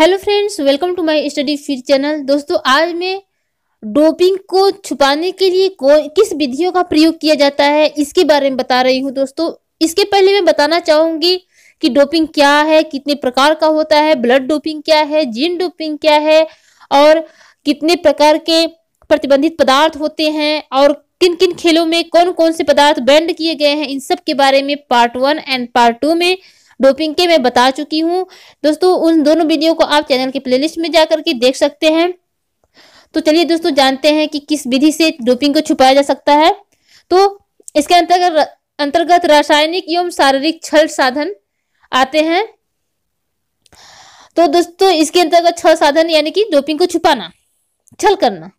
hello friends welcome to my study फिर channel दोस्तों आज मैं डोपिंग को छुपाने के लिए किस विधियों का प्रयोग किया जाता है इसके बारे में बता रही हूँ दोस्तों इसके पहले मैं बताना चाहूंगी कि डोपिंग क्या है कितने प्रकार का होता है ब्लड डोपिंग क्या है जीन डोपिंग क्या है और कितने प्रकार के प्रतिबंधित पदार्थ होते हैं और किन किन खेलों में कौन कौन से पदार्थ बैंड किए गए हैं इन सब के बारे में part one and part two में डोपिंग के मैं बता चुकी हूँ दोस्तों उन दोनों वीडियो को आप चैनल की प्लेलिस्ट में जा करके देख सकते हैं तो चलिए दोस्तों जानते हैं कि किस विधि से डोपिंग को छुपाया जा सकता है तो इसके अंतर्गत अंतर्गत रासायनिक एवं शारीरिक छल साधन आते हैं तो दोस्तों इसके अंतर्गत छल साधन यानी कि डोपिंग को छुपाना छल करना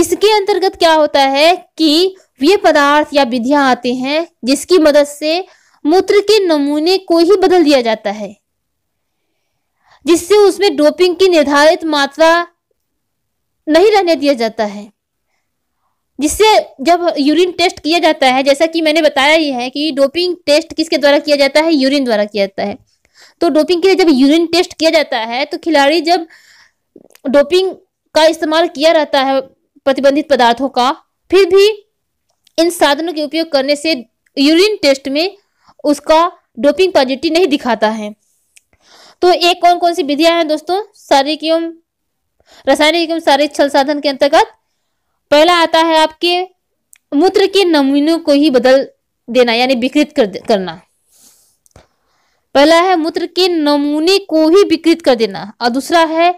इसके अंतर्गत क्या होता है कि वे पदार्थ या विधियां आते हैं जिसकी मदद से मूत्र के नमूने को ही बदल दिया जाता है जिससे उसमें डोपिंग की निर्धारित मात्रा नहीं रहने दिया जाता है जिससे जब यूरिन टेस्ट किया जाता है जैसा कि मैंने बताया ही है कि डोपिंग टेस्ट किसके द्वारा किया जाता है यूरिन द्वारा किया जाता है तो डोपिंग के लिए जब यूरिन टेस्ट किया जाता है तो खिलाड़ी जब डोपिंग का इस्तेमाल किया रहता है प्रतिबंधित पदार्थों का फिर भी इन साधनों के उपयोग करने से यूरिन टेस्ट में उसका डोपिंग पॉजिटिव नहीं दिखाता है तो एक कौन कौन सी विधियां हैं दोस्तों शारीरिक एवं रासायनिक एवं शारीरिक छल साधन के अंतर्गत पहला आता है आपके मूत्र के नमूनों को ही बदल देना यानी विकृत कर करना पहला है मूत्र के नमूने को ही विकृत कर देना और दूसरा है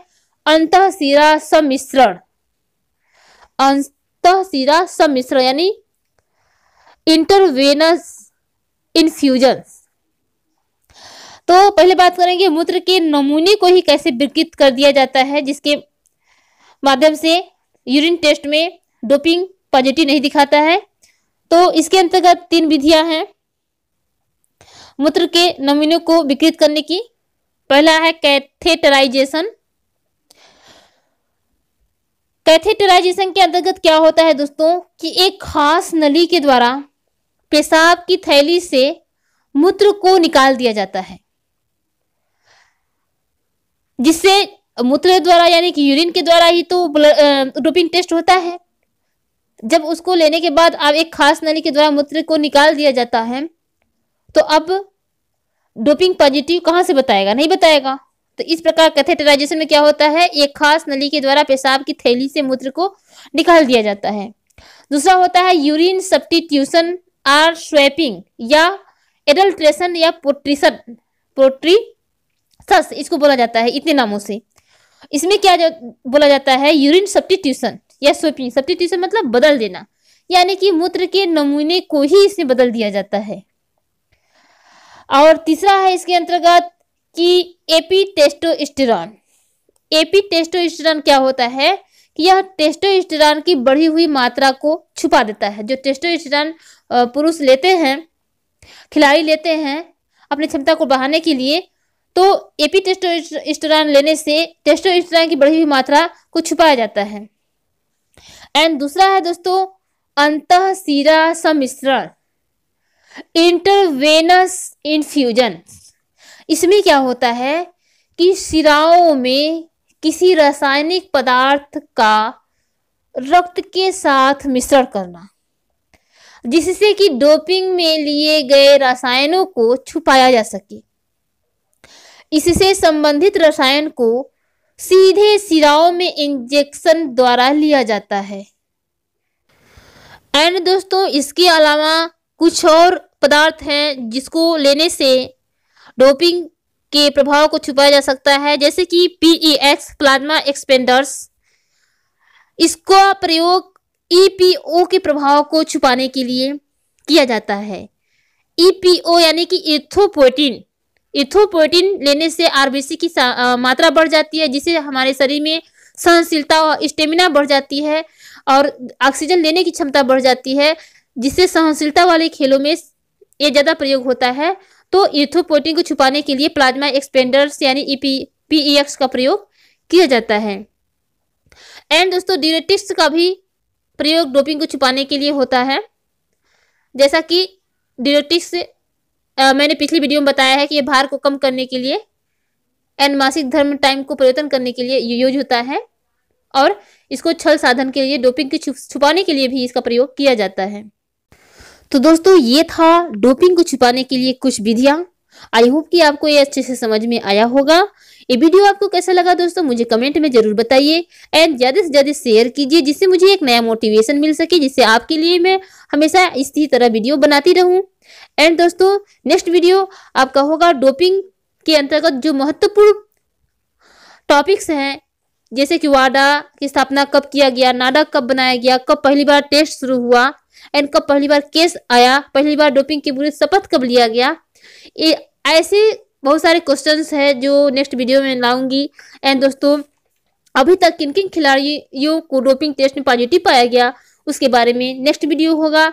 अंत शिरा सम्मिश्रण अंत शिरा सम्मिश्रण यानी इंटरवेनस इन्फ्यूजन तो पहले बात करेंगे मूत्र के नमूने को ही कैसे विकृत कर दिया जाता है जिसके माध्यम से यूरिन टेस्ट में डोपिंग पॉजिटिव नहीं दिखाता है तो इसके अंतर्गत तीन विधियां हैं मूत्र के नमूने को विकृत करने की पहला है कैथेटराइजेशन कैथेटराइजेशन के अंतर्गत क्या होता है दोस्तों कि एक खास नली के द्वारा पेशाब की थैली से मूत्र को निकाल दिया जाता है जिससे मूत्र द्वारा यानी कि यूरिन के द्वारा ही तो डोपिंग टेस्ट होता है जब उसको लेने के बाद अब एक खास नली के द्वारा मूत्र को निकाल दिया जाता है तो अब डोपिंग पॉजिटिव कहां से बताएगा नहीं बताएगा तो इस प्रकार कैथेटराइजेशन में क्या होता है एक खास नली के द्वारा पेशाब की थैली से मूत्र को निकाल दिया जाता है दूसरा होता है यूरिन सब्टीट्यूशन आर स्वेपिंग या एडल्ट्रेशन या पोट्रीसन पोट्री सस इसको बोला जाता है इतने नामों से इसमें क्या जा, बोला जाता है यूरिन सब्टीट्यूशन या स्वेपिंग सब्टीट्यूशन मतलब बदल देना यानी कि मूत्र के नमूने को ही इसमें बदल दिया जाता है और तीसरा है इसके अंतर्गत कि एपी टेस्टोस्टेरॉन एपी टेस्टोस्टेरॉन क्या होता है कि यह टेस्टोस्टेरॉन की बढ़ी हुई मात्रा को छुपा देता है जो टेस्टोस्टेरॉन पुरुष लेते हैं खिलाड़ी लेते हैं अपनी क्षमता को बढ़ाने के लिए तो एपी टेस्टोस्टेरॉन लेने से टेस्टोस्टेरॉन की बढ़ी हुई मात्रा को छुपाया जाता है एंड दूसरा है दोस्तों अंत सिरा सम्मिश्रण इंटरवेनस इन्फ्यूजन इसमें क्या होता है कि शिराओं में किसी रासायनिक पदार्थ का रक्त के साथ मिश्रण करना जिससे कि डोपिंग में लिए गए रसायनों को छुपाया जा सके इससे संबंधित रसायन को सीधे सिराओं में इंजेक्शन द्वारा लिया जाता है एंड दोस्तों इसके अलावा कुछ और पदार्थ हैं जिसको लेने से डोपिंग के प्रभाव को छुपाया जा सकता है जैसे कि पीईएक्स प्लाज्मा एक्सपेंडर्स इसका प्रयोग ईपीओ e के प्रभाव को छुपाने के लिए किया जाता है ईपीओ e यानी कि इथोपोटिन इथोपोटिन लेने से आरबीसी की आ, मात्रा बढ़ जाती है जिससे हमारे शरीर में सहनशीलता और स्टेमिना बढ़ जाती है और ऑक्सीजन लेने की क्षमता बढ़ जाती है जिससे सहनशीलता वाले खेलों में ये ज़्यादा प्रयोग होता है तो प्रोटीन को छुपाने के लिए प्लाज्मा एक्सपेंडर्स यानी ईपी e पीईएक्स e का प्रयोग किया जाता है एंड दोस्तों ड्यूरेटिक्स का भी प्रयोग डोपिंग को छुपाने के लिए होता है जैसा कि ड्यूरेटिक्स मैंने पिछली वीडियो में बताया है कि ये भार को कम करने के लिए एंड मासिक धर्म टाइम को परिवर्तन करने के लिए यूज होता है और इसको छल साधन के लिए डोपिंग के छुपाने के लिए भी इसका प्रयोग किया जाता है तो दोस्तों ये था डोपिंग को छुपाने के लिए कुछ विधियां आई होप कि आपको ये अच्छे से समझ में आया होगा ये वीडियो आपको कैसा लगा दोस्तों मुझे कमेंट में जरूर बताइए एंड ज़्यादा से ज़्यादा शेयर कीजिए जिससे मुझे एक नया मोटिवेशन मिल सके जिससे आपके लिए मैं हमेशा इसी तरह वीडियो बनाती रहूं एंड दोस्तों नेक्स्ट वीडियो आपका होगा डोपिंग के अंतर्गत जो महत्वपूर्ण टॉपिक्स हैं जैसे कि वाडा की स्थापना कब किया गया नाडा कब बनाया गया कब पहली बार टेस्ट शुरू हुआ एंड कब पहली बार केस आया पहली बार डोपिंग के बुरे शपथ कब लिया गया ये ऐसे बहुत सारे क्वेश्चंस है जो नेक्स्ट वीडियो में लाऊंगी एंड दोस्तों अभी तक किन किन खिलाड़ियों को डोपिंग टेस्ट में पॉजिटिव पाया गया उसके बारे में नेक्स्ट वीडियो होगा